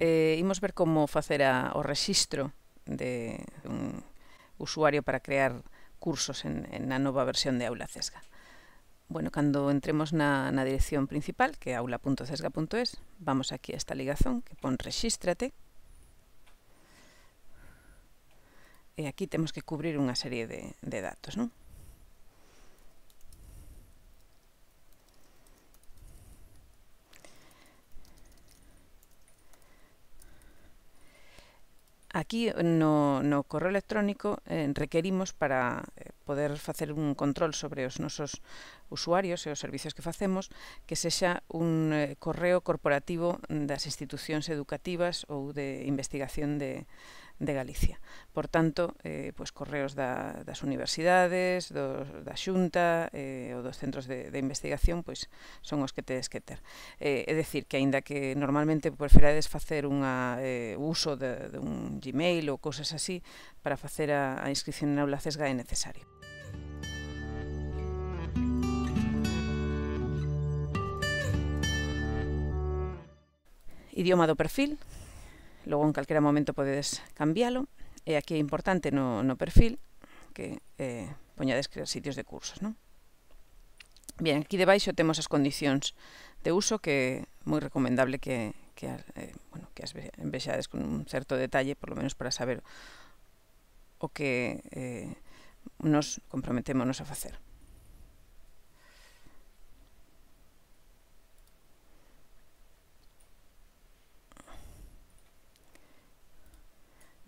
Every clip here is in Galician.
eh, imos ver como facer a, o rexistro de un usuario para crear cursos en, en na nova versión de Aula Cesga. Bueno, cando entremos na, na dirección principal, que é aula.cesga.es, vamos aquí a esta ligazón que pon Rexístrate, e aquí temos que cubrir unha serie de, de datos. Non? Aquí no, no correo electrónico eh, requerimos para eh, poder facer un control sobre os nosos usuarios e os servizos que facemos que sexa un eh, correo corporativo das institucións educativas ou de investigación de, de Galicia. Por tanto, eh, pois correos da, das universidades, do, da xunta eh, ou dos centros de, de investigación pois son os que tedes que ter. Eh, é dicir, que aínda que normalmente preferades facer unha, eh, uso de, de un Gmail ou cousas así, para facer a, a inscripción na aula CESGA é necesario. Idioma do perfil, logo en calquera momento podedes cambialo e aquí é importante no, no perfil que eh, poñades crear sitios de cursos non? Bien, aquí debaixo temos as condicións de uso que é moi recomendable que, que, eh, bueno, que as vexades con un certo detalle, por lo menos para saber o que eh, nos comprometémonos a facer.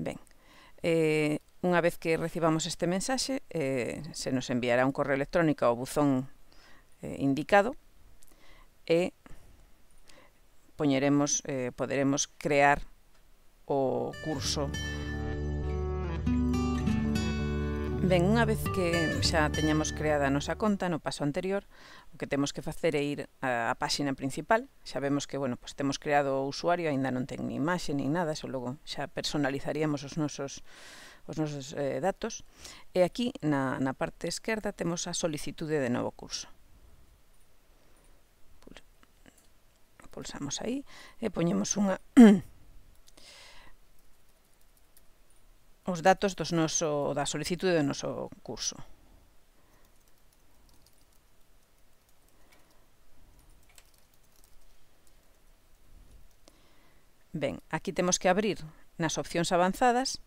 Ben, eh, unha vez que recibamos este mensaxe, eh, se nos enviará un correo electrónico ao buzón eh, indicado e poñeremos, eh, poderemos crear o curso Ben, unha vez que xa teñamos creada a nosa conta no paso anterior, o que temos que facer é ir á páxina principal. Xa vemos que, bueno, pois temos creado o usuario, aínda non ten ni imaxe ni nada, xa logo xa personalizaríamos os nosos os nosos eh, datos. E aquí, na, na parte esquerda, temos a solicitude de novo curso. Pulsamos aí e poñemos unha os datos dos noso, da solicitude do noso curso. Ben, aquí temos que abrir nas opcións avanzadas,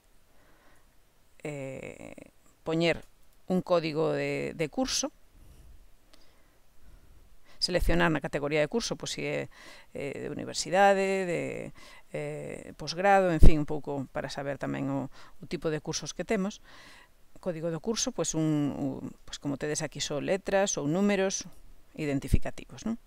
eh, poñer un código de, de curso, seleccionar na categoría de curso, pois se é eh, de universidade, de eh, posgrado, en fin, un pouco para saber tamén o, o tipo de cursos que temos. Código do curso, pois, un, un, pois como tedes aquí son letras ou números identificativos. Non?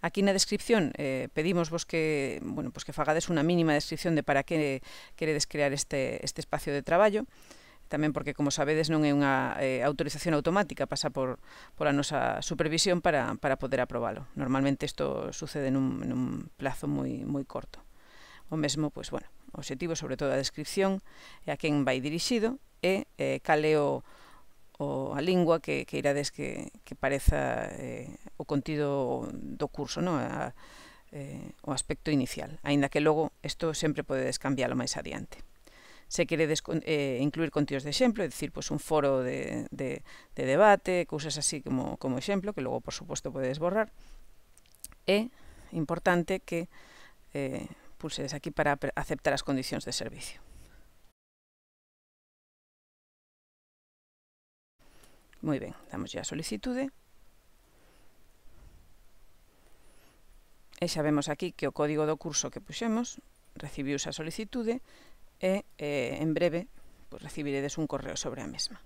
Aquí na descripción eh, pedimos vos que, bueno, pues pois que fagades unha mínima descripción de para que queredes crear este, este espacio de traballo tamén porque, como sabedes, non é unha eh, autorización automática, pasa por, por a nosa supervisión para, para poder aprobalo. Normalmente isto sucede nun, nun plazo moi, moi corto. O mesmo, pois, bueno, o objetivo, sobre todo a descripción, e a quen vai dirixido, e eh, cal é o, o, a lingua que, que irades que, que pareza eh, o contido do curso, non? A, eh, o aspecto inicial, aínda que logo isto sempre podedes cambiálo máis adiante se queredes eh, incluir contidos de exemplo, é dicir, pois, un foro de, de, de debate, cousas así como, como exemplo, que logo, por suposto, podedes borrar. É importante que eh, pulsedes aquí para aceptar as condicións de servicio. Moi ben, damos a solicitude. E xa vemos aquí que o código do curso que puxemos recibiu a solicitude e eh, en breve pues, recibiredes un correo sobre a mesma.